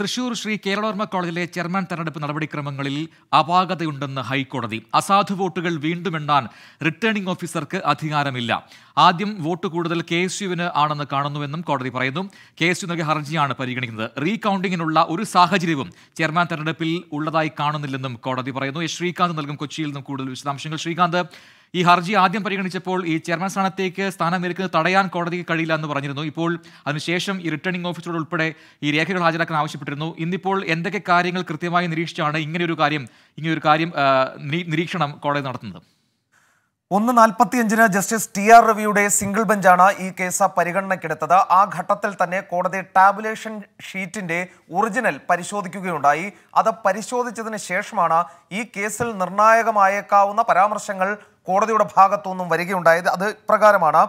തൃശൂർ ശ്രീ കേരളവർമ്മ കോളേജിലെ ചെയർമാൻ തെരഞ്ഞെടുപ്പ് നടപടിക്രമങ്ങളിൽ അപാകതയുണ്ടെന്ന് ഹൈക്കോടതി അസാധു വോട്ടുകൾ വീണ്ടും എണ്ണാൻ റിട്ടേണിംഗ് ഓഫീസർക്ക് അധികാരമില്ല ആദ്യം വോട്ട് കൂടുതൽ കെ എസ് യുവിന് ആണെന്ന് കാണുന്നുവെന്നും കോടതി പറയുന്നു കെ എസ് യു നൽകിയ ഹർജിയാണ് പരിഗണിക്കുന്നത് റീകൌണ്ടിങ്ങിനുള്ള ഒരു സാഹചര്യവും ചെയർമാൻ തെരഞ്ഞെടുപ്പിൽ ഉള്ളതായി കാണുന്നില്ലെന്നും കോടതി പറയുന്നു ശ്രീകാന്ത് നൽകും കൊച്ചിയിൽ നിന്നും കൂടുതൽ വിശദാംശങ്ങൾ ശ്രീകാന്ത് ഈ ഹർജി ആദ്യം പരിഗണിച്ചപ്പോൾ ഈ ചെയർമാൻ സ്ഥാനത്തേക്ക് സ്ഥാനം നിൽക്കുന്നത് തടയാൻ കോടതിക്ക് കഴിയില്ല എന്ന് പറഞ്ഞിരുന്നു ഇപ്പോൾ അതിനുശേഷം ഈ റിട്ടേണിംഗ് ഓഫീസറോട് ഉൾപ്പെടെ ഈ രേഖകൾ ഹാജരാക്കാൻ ആവശ്യപ്പെട്ടിരുന്നു ഇന്നിപ്പോൾ എന്തൊക്കെ കാര്യങ്ങൾ കൃത്യമായി നിരീക്ഷിച്ചാണ് ഇങ്ങനെയൊരു കാര്യം ഇങ്ങനെയൊരു കാര്യം നിരീക്ഷണം കോടതി നടത്തുന്നത് ഒന്ന് നാൽപ്പത്തിയഞ്ചിന് ജസ്റ്റിസ് ടി ആർ രവിയുടെ സിംഗിൾ ബെഞ്ചാണ് ഈ കേസ് പരിഗണനയ്ക്കെടുത്തത് ആ ഘട്ടത്തിൽ തന്നെ കോടതി ടാബുലേഷൻ ഷീറ്റിന്റെ ഒറിജിനൽ പരിശോധിക്കുകയുണ്ടായി അത് പരിശോധിച്ചതിന് ശേഷമാണ് ഈ കേസിൽ നിർണായകമായേക്കാവുന്ന പരാമർശങ്ങൾ കോടതിയുടെ ഭാഗത്തുനിന്നും വരികയുണ്ടായത് അത് പ്രകാരമാണ്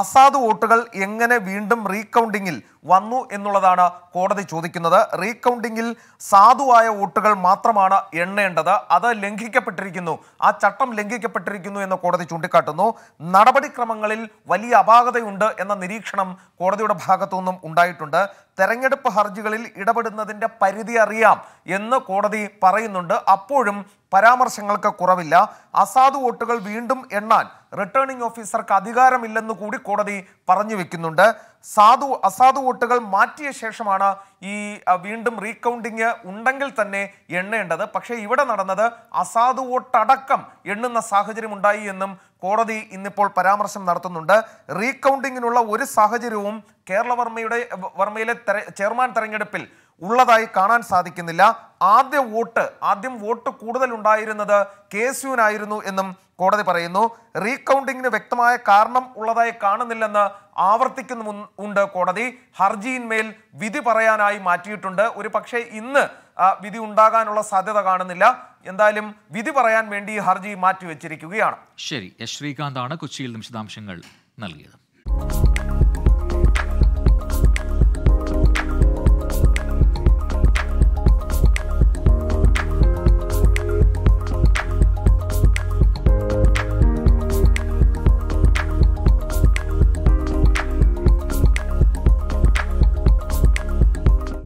അസാധു വോട്ടുകൾ എങ്ങനെ വീണ്ടും റീകൗണ്ടിങ്ങിൽ വന്നു എന്നുള്ളതാണ് കോടതി ചോദിക്കുന്നത് റീകൗണ്ടിങ്ങിൽ സാധുവായ വോട്ടുകൾ മാത്രമാണ് എണ്ണേണ്ടത് അത് ലംഘിക്കപ്പെട്ടിരിക്കുന്നു ആ ചട്ടം ലംഘിക്കപ്പെട്ടിരിക്കുന്നു എന്ന് കോടതി ചൂണ്ടിക്കാട്ടുന്നു നടപടിക്രമങ്ങളിൽ വലിയ അപാകതയുണ്ട് എന്ന നിരീക്ഷണം കോടതിയുടെ ഭാഗത്തുനിന്നും ഉണ്ടായിട്ടുണ്ട് തെരഞ്ഞെടുപ്പ് ഹർജികളിൽ ഇടപെടുന്നതിൻ്റെ പരിധി അറിയാം എന്ന് കോടതി പറയുന്നുണ്ട് അപ്പോഴും പരാമർശങ്ങൾക്ക് കുറവില്ല അസാധു വോട്ടുകൾ വീണ്ടും എണ്ണാൻ റിട്ടേണിംഗ് ഓഫീസർക്ക് അധികാരമില്ലെന്ന് കൂടി കോടതി പറഞ്ഞു വെക്കുന്നുണ്ട് സാധു അസാധു വോട്ടുകൾ മാറ്റിയ ശേഷമാണ് ഈ വീണ്ടും റീകൗണ്ടിങ് ഉണ്ടെങ്കിൽ തന്നെ എണ്ണേണ്ടത് പക്ഷേ ഇവിടെ നടന്നത് അസാധു വോട്ടടക്കം എണ്ണുന്ന സാഹചര്യം ഉണ്ടായി എന്നും കോടതി ഇന്നിപ്പോൾ പരാമർശം നടത്തുന്നുണ്ട് റീകൗണ്ടിങ്ങിനുള്ള ഒരു സാഹചര്യവും കേരള വർമ്മയുടെ വർമ്മയിലെ ചെയർമാൻ തെരഞ്ഞെടുപ്പിൽ ഉള്ളതായി കാണാൻ സാധിക്കുന്നില്ല ആദ്യ വോട്ട് ആദ്യം വോട്ട് കൂടുതൽ ഉണ്ടായിരുന്നത് കെ എസ് യുവിനായിരുന്നു എന്നും കോടതി പറയുന്നു റീകൗണ്ടിങ്ങിന് വ്യക്തമായ കാരണം ഉള്ളതായി കാണുന്നില്ലെന്ന് ആവർത്തിക്കുന്നു ഉണ്ട് കോടതി ഹർജിയിന്മേൽ വിധി പറയാനായി മാറ്റിയിട്ടുണ്ട് ഒരു പക്ഷേ ഇന്ന് വിധി ഉണ്ടാകാനുള്ള സാധ്യത കാണുന്നില്ല എന്തായാലും വിധി പറയാൻ വേണ്ടി ഹർജി മാറ്റിവെച്ചിരിക്കുകയാണ് ശരി യശ്രീകാന്താണ് ശ്രീകാന്താണ് കൊച്ചിയിൽ വിശദാംശങ്ങൾ നൽകിയത്